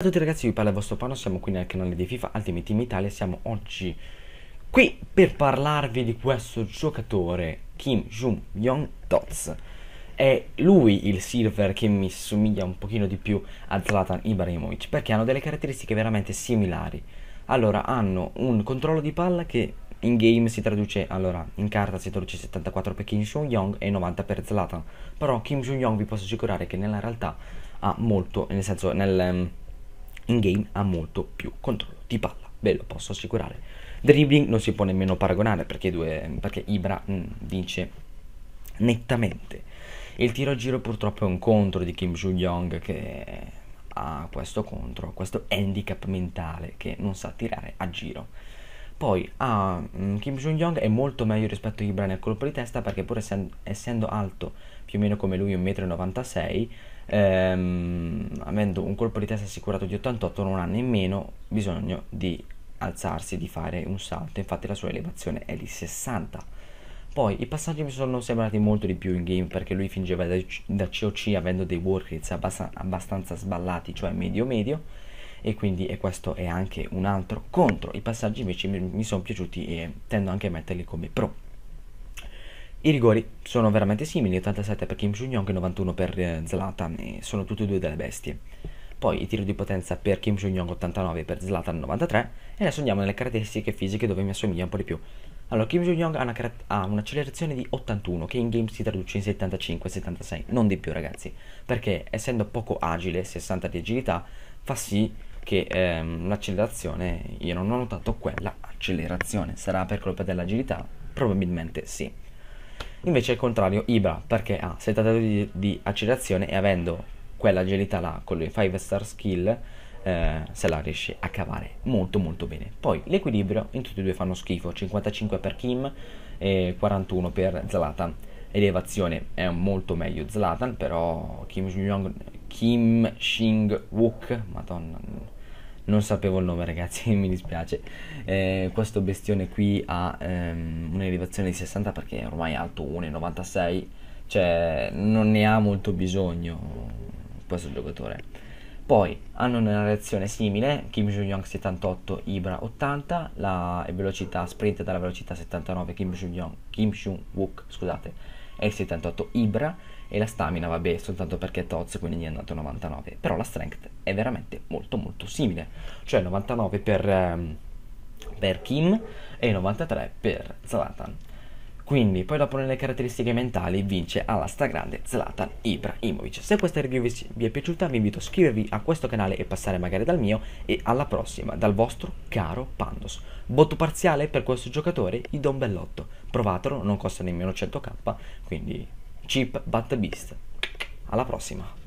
Ciao a tutti ragazzi, vi parla il vostro Pano, siamo qui nel canale di FIFA Ultimate Team Italia Siamo oggi qui per parlarvi di questo giocatore Kim Jung Yong Tots È lui il silver che mi somiglia un pochino di più a Zlatan Ibrahimovic Perché hanno delle caratteristiche veramente similari Allora, hanno un controllo di palla che in game si traduce, allora, in carta si traduce 74 per Kim Jong Yong e 90 per Zlatan Però Kim Jong Yong vi posso assicurare che nella realtà ha molto, nel senso, nel... Ehm, in game ha molto più controllo di palla, ve lo posso assicurare. Dribbling non si può nemmeno paragonare perché, due, perché Ibra mh, mm, vince nettamente. Il tiro a giro purtroppo è un contro di Kim Joo-young che ha questo contro, questo handicap mentale che non sa tirare a giro. Poi ah, mm, Kim Jong-young è molto meglio rispetto a Ibra nel colpo di testa perché pur essendo, essendo alto più o meno come lui 1,96 m ehm, avendo un colpo di testa assicurato di 88 non ha nemmeno bisogno di alzarsi, di fare un salto, infatti la sua elevazione è di 60. Poi i passaggi mi sono sembrati molto di più in game perché lui fingeva da, da COC avendo dei workers abbast- abbastanza sballati, cioè medio medio, e quindi e questo è anche un altro contro. I passaggi invece mi, mi sono piaciuti e tendo anche a metterli come pro. I rigori sono veramente simili, 87 per Kim Jong-un e 91 per eh, Zlatan, e sono tutti e due delle bestie. Poi i tiro di potenza per Kim Jong-un 89 per Zlatan 93 e adesso andiamo nelle caratteristiche fisiche dove mi assomiglia un po' di più. Allora, Kim Jong-un ha, una ha un'accelerazione di 81 che in game si traduce in 75-76, non di più ragazzi, perché essendo poco agile, 60 di agilità, fa sì che ehm, l'accelerazione, io non ho notato quella accelerazione, sarà per colpa dell'agilità? Probabilmente sì. Invece al contrario, Ibra, perché ha ah, 72 di, di accelerazione e avendo quell'agilità là con le 5 star skill eh, se la riesce a cavare molto molto bene. Poi l'equilibrio in tutti e due fanno schifo, 55 per Kim e 41 per Zlatan. Elevazione è molto meglio Zlatan, però Kim Jong Kim Shing Wook, madonna, non sapevo il nome ragazzi, mi dispiace, eh, questo bestione qui ha ehm, un'elevazione di 60 perché è ormai alto 1,96, cioè non ne ha molto bisogno questo giocatore. Poi hanno una reazione simile, Kim Jong-un 78, Ibra 80, la velocità sprint dalla velocità 79, Kim Jong-wook, un Kim scusate, e il 78 Ibra e la stamina vabbè soltanto perché è Toz quindi gli è andato 99 però la strength è veramente molto molto simile cioè 99 per, um, per Kim e 93 per Zlatan quindi, poi dopo nelle caratteristiche mentali vince alla stragrande Zlatan Ibrahimovic. Se questa review vi è piaciuta vi invito a iscrivervi a questo canale e passare magari dal mio e alla prossima dal vostro caro Pandos. Botto parziale per questo giocatore, i Don Bellotto. Provatelo, non costa nemmeno 100k, quindi cheap but beast. Alla prossima.